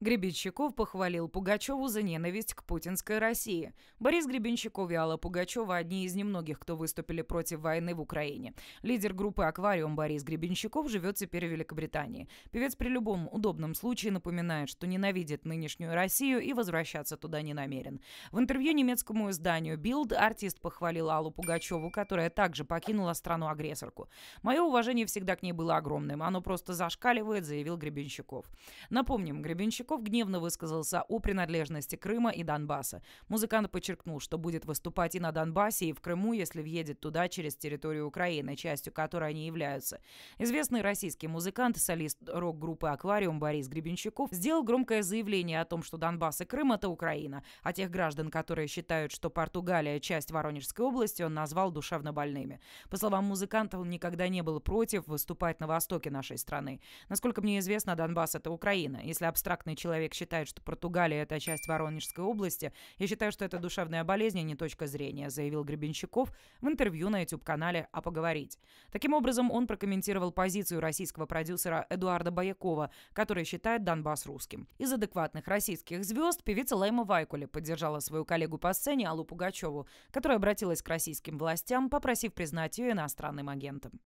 Гребенщиков похвалил Пугачеву за ненависть к путинской России. Борис Гребенщиков и Алла Пугачева – одни из немногих, кто выступили против войны в Украине. Лидер группы «Аквариум» Борис Гребенщиков живет теперь в Великобритании. Певец при любом удобном случае напоминает, что ненавидит нынешнюю Россию и возвращаться туда не намерен. В интервью немецкому изданию Bild артист похвалил Аллу Пугачеву, которая также покинула страну-агрессорку. «Мое уважение всегда к ней было огромным. Оно просто зашкаливает», – заявил Гребенщиков. Напомним, Гребенщиков Третьяков гневно высказался о принадлежности Крыма и Донбасса. Музыкант подчеркнул, что будет выступать и на Донбассе, и в Крыму, если въедет туда через территорию Украины, частью которой они являются. Известный российский музыкант, солист рок-группы «Аквариум» Борис Гребенщиков сделал громкое заявление о том, что Донбасс и Крым – это Украина, а тех граждан, которые считают, что Португалия – часть Воронежской области, он назвал душевно больными. По словам музыканта, он никогда не был против выступать на востоке нашей страны. Насколько мне известно, Донбасс – это Украина. Если абстрактный человек считает, что Португалия – это часть Воронежской области. Я считаю, что это душевная болезнь, а не точка зрения», – заявил Гребенщиков в интервью на YouTube-канале «А поговорить». Таким образом, он прокомментировал позицию российского продюсера Эдуарда Боякова, который считает Донбасс русским. Из адекватных российских звезд певица Лайма Вайкули поддержала свою коллегу по сцене Аллу Пугачеву, которая обратилась к российским властям, попросив признать ее иностранным агентом.